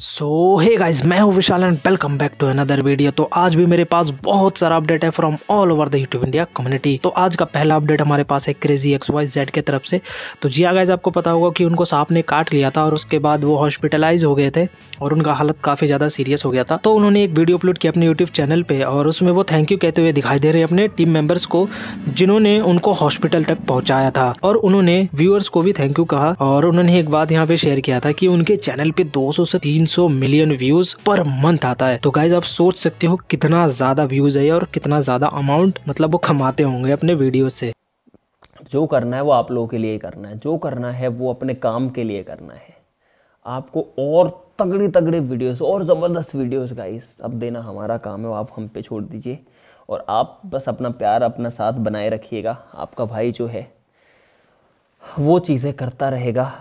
सो हे guys मैं हूं Vishal and welcome back to another video तो आज भी मेरे पास बहुत सारा अपडेट है from all over the YouTube India community तो आज का पहला अपडेट हमारे पास है क्रेजी एक्स वाई जेड के तरफ से तो जिया हाँ गाइज आपको पता होगा कि उनको सांप ने काट लिया था और उसके बाद वो हॉस्पिटलाइज हो गए थे और उनका हालत काफ़ी ज़्यादा सीरियस हो गया था तो उन्होंने एक वीडियो अपलोड किया अपने यूट्यूब चैनल पर और उसमें वो थैंक यू कहते हुए दिखाई दे रहे अपने टीम मेम्बर्स को जिन्होंने उनको हॉस्पिटल तक पहुँचाया था और उन्होंने व्यूअर्स को भी थैंक यू कहा और उन्होंने एक बात यहाँ पे शेयर किया था कि उनके चैनल पर दो से तीन 300 मिलियन व्यूज पर मंथ आता है तो गाइज आप सोच सकते हो कितना ज्यादा व्यूज है और कितना ज्यादा अमाउंट मतलब वो कमाते होंगे अपने वीडियो से जो करना है वो आप लोगों के लिए करना है जो करना है वो अपने काम के लिए करना है आपको और तगड़े तगड़े वीडियोस और ज़बरदस्त वीडियोस गाइस अब देना हमारा काम है आप हम पे छोड़ दीजिए और आप बस अपना प्यार अपना साथ बनाए रखिएगा आपका भाई जो है वो चीज़ें करता रहेगा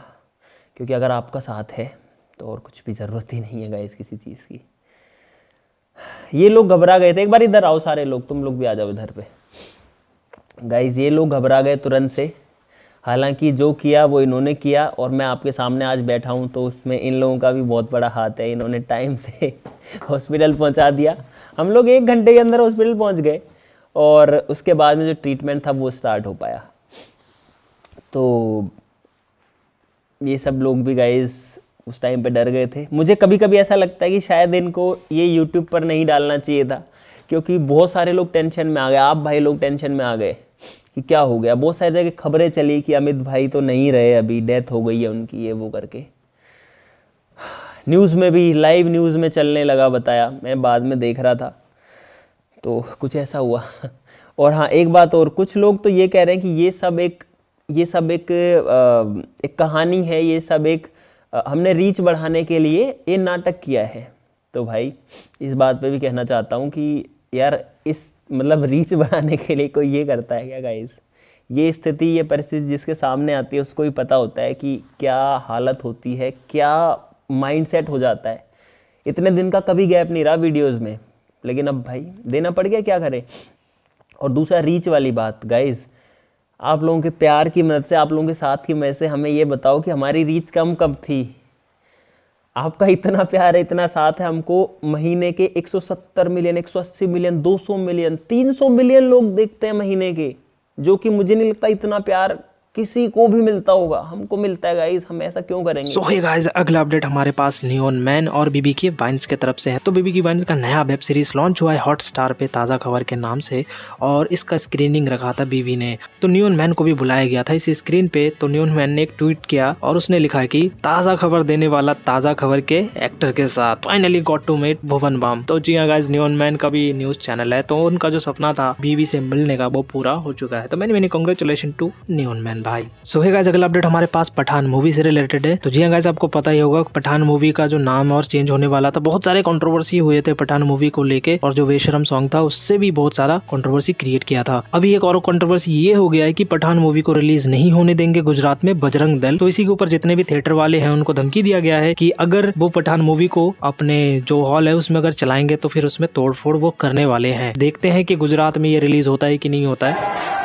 क्योंकि अगर आपका साथ है तो और कुछ भी ज़रूरत ही नहीं है गाइस किसी चीज़ की ये लोग घबरा गए थे एक बार इधर आओ सारे लोग तुम लोग भी आ जाओ इधर पे गाइस ये लोग घबरा गए तुरंत से हालांकि जो किया वो इन्होंने किया और मैं आपके सामने आज बैठा हूँ तो उसमें इन लोगों का भी बहुत बड़ा हाथ है इन्होंने टाइम से हॉस्पिटल पहुँचा दिया हम लोग एक घंटे के अंदर हॉस्पिटल पहुँच गए और उसके बाद में जो ट्रीटमेंट था वो स्टार्ट हो पाया तो ये सब लोग भी गाइस उस टाइम पे डर गए थे मुझे कभी कभी ऐसा लगता है कि शायद इनको ये यूट्यूब पर नहीं डालना चाहिए था क्योंकि बहुत सारे लोग टेंशन में आ गए आप भाई लोग टेंशन में आ गए कि क्या हो गया बहुत सारी जगह खबरें चली कि अमित भाई तो नहीं रहे अभी डेथ हो गई है उनकी ये वो करके न्यूज़ में भी लाइव न्यूज़ में चलने लगा बताया मैं बाद में देख रहा था तो कुछ ऐसा हुआ और हाँ एक बात और कुछ लोग तो ये कह रहे हैं कि ये सब एक ये सब एक एक कहानी है ये सब एक हमने रीच बढ़ाने के लिए ये नाटक किया है तो भाई इस बात पे भी कहना चाहता हूँ कि यार इस मतलब रीच बढ़ाने के लिए कोई ये करता है क्या गाइस ये स्थिति ये परिस्थिति जिसके सामने आती है उसको ही पता होता है कि क्या हालत होती है क्या माइंडसेट हो जाता है इतने दिन का कभी गैप नहीं रहा वीडियोस में लेकिन अब भाई देना पड़ गया क्या करें और दूसरा रीच वाली बात गाइज़ आप लोगों के प्यार की मदद से आप लोगों के साथ की मदद से हमें ये बताओ कि हमारी रीच कम कब थी आपका इतना प्यार है इतना साथ है हमको महीने के 170 मिलियन 180 मिलियन 200 मिलियन 300 मिलियन लोग देखते हैं महीने के जो कि मुझे नहीं लगता इतना प्यार किसी को भी मिलता होगा हमको मिलता है गाइज हम ऐसा क्यों करेंगे सो हे गाइज अगला अपडेट हमारे पास नियोन मैन और बीबी के वाइन्स के तरफ से है तो बीबी की वाइन्स का नया वेब सीरीज लॉन्च हुआ है स्टार पे ताज़ा खबर के नाम से और इसका स्क्रीनिंग रखा था बीबी ने तो नियोन मैन को भी बुलाया गया था इस स्क्रीन पे तो नियोन मैन ने एक ट्वीट किया और उसने लिखा की ताज़ा खबर देने वाला ताज़ा खबर के एक्टर के साथ finally got to met Bhuvan Bam तो जी हाँ गाइज नियोन मैन का भी न्यूज़ चैनल है तो उनका जो सपना था बीबी से मिलने का वो पूरा हो चुका है तो मैंने मैंने कॉन्ग्रेचुलेशन टू नियोन मैन भाई सो है गाइज अगला अपडेट हमारे पास पठान मूवी से रिलेटेड है तो जी गाइज हाँ आपको पता ही होगा पठान मूवी का जो नाम और चेंज होने वाला था बहुत सारे कॉन्ट्रोवर्सी हुए थे पठान मूवी को लेके और जो वेशरम सॉन्ग था उससे भी बहुत सारा कॉन्ट्रोवर्सी क्रिएट किया था अभी एक और कॉन्ट्रोवर्सी ये हो गया है की पठान मूवी को रिलीज नहीं होने देंगे गुजरात में बजरंग दल तो इसी के ऊपर जितने भी थिएटर वाले हैं उनको धमकी दिया गया है की अगर वो पठान मूवी को अपने जो हॉल है उसमें अगर चलाएंगे तो फिर उसमें तोड़फोड़ वो करने वाले हैं देखते हैं कि गुजरात में ये रिलीज होता है कि नहीं होता है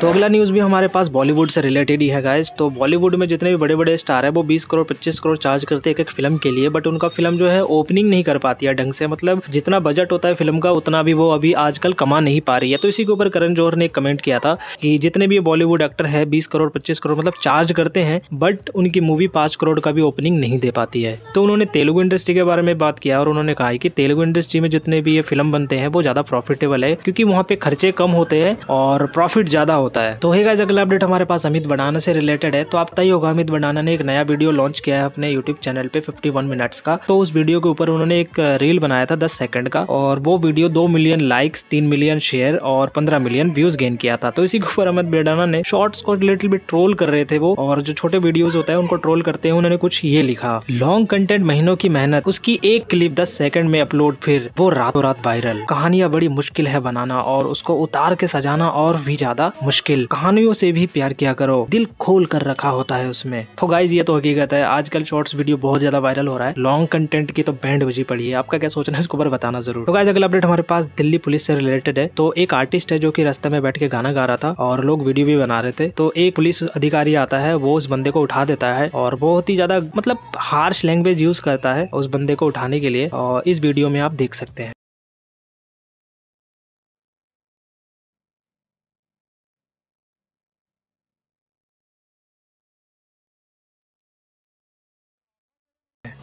तो अगला न्यूज़ भी हमारे पास बॉलीवुड से रिलेटेड ही है गाइज तो बॉलीवुड में जितने भी बड़े बड़े स्टार है वो 20 करोड़ 25 करोड़ चार्ज करते हैं एक एक फिल्म के लिए बट उनका फिल्म जो है ओपनिंग नहीं कर पाती है ढंग से मतलब जितना बजट होता है फिल्म का उतना भी वो अभी आजकल कमा नहीं पा रही है तो इसी के ऊपर करण जौहर ने कमेंट किया था कि जितने भी बॉलीवुड एक्टर है बीस करोड़ पच्चीस करोड़ मतलब चार्ज करते हैं बट उनकी मूवी पाँच करोड़ का भी ओपनिंग नहीं दे पाती है तो उन्होंने तेलुगु इंडस्ट्री के बारे में बात किया और उन्होंने कहा कि तेलुगु इंडस्ट्री में जितने भी ये फिल्म बनते हैं वो ज़्यादा प्रॉफिटेबल है क्योंकि वहाँ पे खर्चे कम होते हैं और प्रॉफिट ज़्यादा होता है तो ही गाइज अगला अपडेट हमारे पास अमित बनाना से रिलेटेड है तो आप तय होगा अमित बनाना ने एक नया वीडियो लॉन्च किया है अपने यूट्यूब चैनल पे फिफ्टी मिनट्स का तो उस वीडियो के ऊपर उन्होंने एक रील बनाया था दस सेकंड का और वो वीडियो दो मिलियन लाइक्स तीन मिलियन शेयर और पंद्रह मिलियन व्यूज गेन किया था तो इसी के ऊपर अमित बेडाना ने शॉर्ट्स को लिटिल भी ट्रोल कर रहे थे वो और जो छोटे वीडियोज होता है उनको ट्रोल करते हैं उन्होंने कुछ ये लिखा लॉन्ग कंटेंट महीनों की मेहनत उसकी एक क्लिप दस सेकंड में अपलोड फिर वो रातों रात वायरल कहानियां बड़ी मुश्किल है बनाना और उसको उतार के सजाना और भी ज्यादा मुश्किल मुश्किल कहानियों से भी प्यार किया करो दिल खोल कर रखा होता है उसमें तो गाइज ये तो हकीकत है आजकल शॉर्ट्स वीडियो बहुत ज्यादा वायरल हो रहा है लॉन्ग कंटेंट की तो बैंड बजी पड़ी है आपका क्या सोचना है इसको ऊपर बताना जरूर तो गाइज अगला अपडेट हमारे पास दिल्ली पुलिस से रिलेटेड है तो एक आर्टिस्ट है जो की रास्ते में बैठ के गाना गा रहा था और लोग वीडियो भी बना रहे थे तो एक पुलिस अधिकारी आता है वो उस बंदे को उठा देता है और बहुत ही ज्यादा मतलब हार्श लैंग्वेज यूज करता है उस बंदे को उठाने के लिए और इस वीडियो में आप देख सकते हैं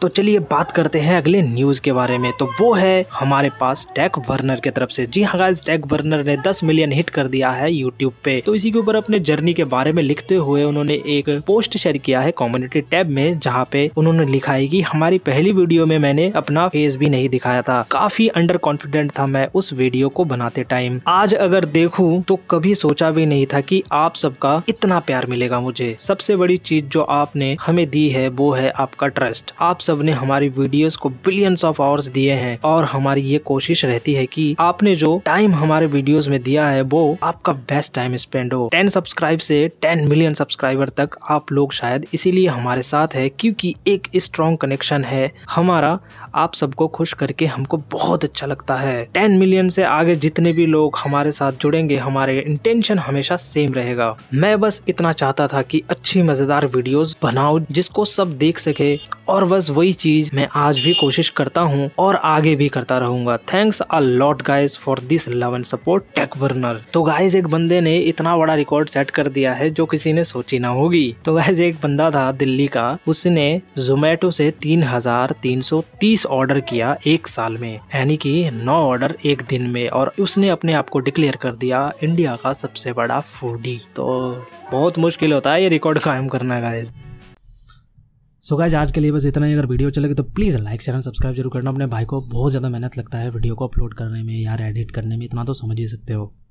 तो चलिए बात करते हैं अगले न्यूज़ के बारे में तो वो है हमारे पास टैक वर्नर की तरफ से जी हाँ गाइस टैक वर्नर ने 10 मिलियन हिट कर दिया है यूट्यूब पे तो इसी के ऊपर अपने जर्नी के बारे में लिखते हुए उन्होंने एक पोस्ट शेयर किया है कम्युनिटी टैब में जहाँ पे उन्होंने लिखा है की हमारी पहली वीडियो में मैंने अपना फेस भी नहीं दिखाया था काफी अंडर कॉन्फिडेंट था मैं उस वीडियो को बनाते टाइम आज अगर देखू तो कभी सोचा भी नहीं था की आप सबका इतना प्यार मिलेगा मुझे सबसे बड़ी चीज जो आपने हमें दी है वो है आपका ट्रस्ट आप सब ने हमारी वीडियोस को बिलियंस ऑफ आवर्स दिए हैं और हमारी ये कोशिश रहती है कि आपने जो टाइम हमारे वीडियोस में दिया है वो आपका बेस्ट टाइम स्पेंड हो 10 सब्सक्राइब से 10 मिलियन सब्सक्राइबर तक आप लोग शायद इसीलिए हमारे साथ है क्योंकि एक स्ट्रॉन्ग कनेक्शन है हमारा आप सबको खुश करके हमको बहुत अच्छा लगता है टेन मिलियन से आगे जितने भी लोग हमारे साथ जुड़ेंगे हमारे इंटेंशन हमेशा सेम रहेगा मैं बस इतना चाहता था की अच्छी मजेदार वीडियोज बनाओ जिसको सब देख सके और बस वही चीज मैं आज भी कोशिश करता हूँ और आगे भी करता रहूंगा thanks a lot guys for this love and support tech burner तो गाइज एक बंदे ने इतना बड़ा रिकॉर्ड सेट कर दिया है जो किसी ने सोची ना होगी तो गाइज एक बंदा था दिल्ली का उसने जोमेटो से तीस ऑर्डर किया एक साल में यानी कि नौ ऑर्डर एक दिन में और उसने अपने आप को डिक्लेयर कर दिया इंडिया का सबसे बड़ा फूडी तो बहुत मुश्किल होता है ये रिकॉर्ड कायम करना गाइज सो गाइज आज के लिए बस इतना ही अगर वीडियो चलेगी तो प्लीज़ लाइक चैनल सब्सक्राइब जरूर करना अपने भाई को बहुत ज़्यादा मेहनत लगता है वीडियो को अपलोड करने में यार एडिट करने में इतना तो समझ ही सकते हो